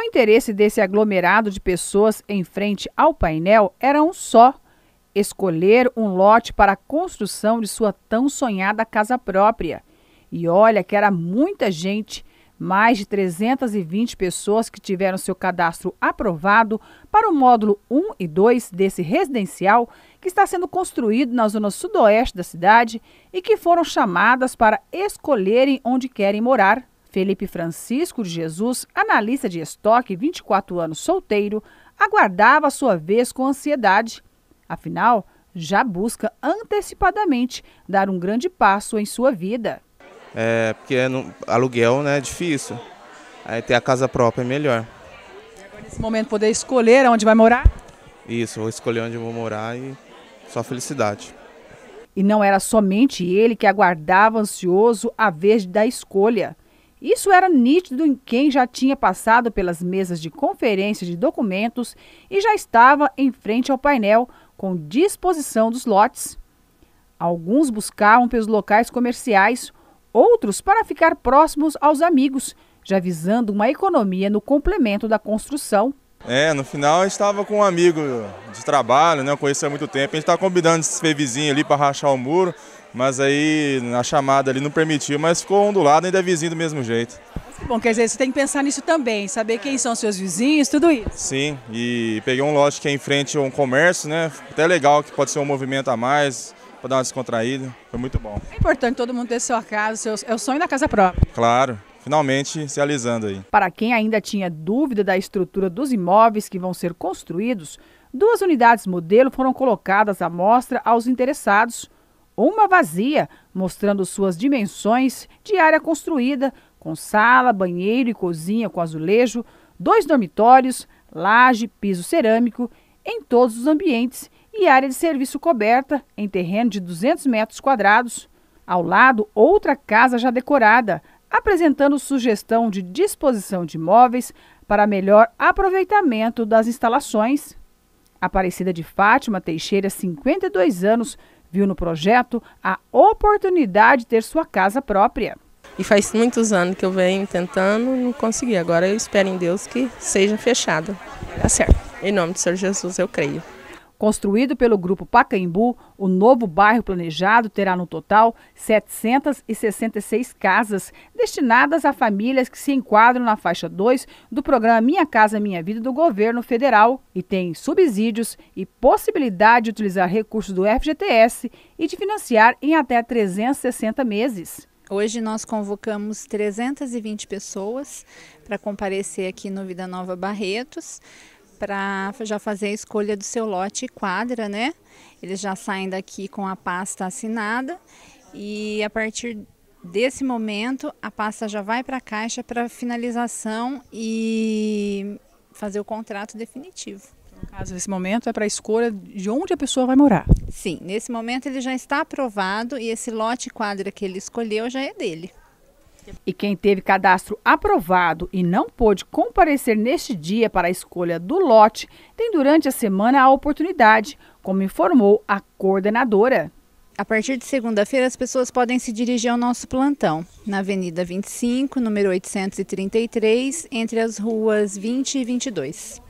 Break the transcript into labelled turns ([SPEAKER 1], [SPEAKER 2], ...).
[SPEAKER 1] O interesse desse aglomerado de pessoas em frente ao painel era um só: escolher um lote para a construção de sua tão sonhada casa própria. E olha que era muita gente, mais de 320 pessoas que tiveram seu cadastro aprovado para o módulo 1 e 2 desse residencial que está sendo construído na zona sudoeste da cidade e que foram chamadas para escolherem onde querem morar Felipe Francisco de Jesus, analista de estoque, 24 anos solteiro, aguardava sua vez com ansiedade. Afinal, já busca antecipadamente dar um grande passo em sua vida.
[SPEAKER 2] É, porque é no, aluguel né, é difícil. Aí ter a casa própria é melhor.
[SPEAKER 1] E agora, nesse momento, poder escolher onde vai morar?
[SPEAKER 2] Isso, vou escolher onde vou morar e só felicidade.
[SPEAKER 1] E não era somente ele que aguardava ansioso a vez da escolha. Isso era nítido em quem já tinha passado pelas mesas de conferência de documentos e já estava em frente ao painel com disposição dos lotes. Alguns buscavam pelos locais comerciais, outros para ficar próximos aos amigos, já visando uma economia no complemento da construção
[SPEAKER 2] é, no final a gente estava com um amigo de trabalho, né? Eu conheci há muito tempo. A gente estava tá combinando esses ser vizinho ali para rachar o muro, mas aí na chamada ali não permitiu, mas ficou um do lado, ainda é vizinho do mesmo jeito.
[SPEAKER 1] Bom, quer dizer, você tem que pensar nisso também, saber quem são seus vizinhos, tudo isso.
[SPEAKER 2] Sim, e peguei um lote que é em frente a um comércio, né? Até legal que pode ser um movimento a mais, para dar uma descontraída. Foi muito bom.
[SPEAKER 1] É importante todo mundo ter sua casa, seu, é o sonho da casa própria.
[SPEAKER 2] Claro finalmente se alisando aí.
[SPEAKER 1] Para quem ainda tinha dúvida da estrutura dos imóveis que vão ser construídos, duas unidades modelo foram colocadas à mostra aos interessados. Uma vazia, mostrando suas dimensões de área construída, com sala, banheiro e cozinha com azulejo, dois dormitórios, laje, piso cerâmico, em todos os ambientes e área de serviço coberta, em terreno de 200 metros quadrados. Ao lado, outra casa já decorada, apresentando sugestão de disposição de móveis para melhor aproveitamento das instalações. Aparecida de Fátima Teixeira, 52 anos, viu no projeto a oportunidade de ter sua casa própria. E faz muitos anos que eu venho tentando, não consegui. Agora eu espero em Deus que seja fechada. Tá certo. Em nome do Senhor Jesus, eu creio. Construído pelo Grupo Pacaembu, o novo bairro planejado terá no total 766 casas destinadas a famílias que se enquadram na faixa 2 do programa Minha Casa Minha Vida do governo federal e tem subsídios e possibilidade de utilizar recursos do FGTS e de financiar em até 360 meses.
[SPEAKER 3] Hoje nós convocamos 320 pessoas para comparecer aqui no Vida Nova Barretos para já fazer a escolha do seu lote e quadra, né? Eles já saem daqui com a pasta assinada e a partir desse momento a pasta já vai para a caixa para finalização e fazer o contrato definitivo.
[SPEAKER 1] No caso, nesse momento é para a escolha de onde a pessoa vai morar.
[SPEAKER 3] Sim, nesse momento ele já está aprovado e esse lote e quadra que ele escolheu já é dele. E quem teve cadastro
[SPEAKER 1] aprovado e não pôde comparecer neste dia para a escolha do lote, tem durante a semana a oportunidade, como
[SPEAKER 3] informou a coordenadora. A partir de segunda-feira, as pessoas podem se dirigir ao nosso plantão, na Avenida 25, número 833, entre as ruas
[SPEAKER 2] 20 e 22.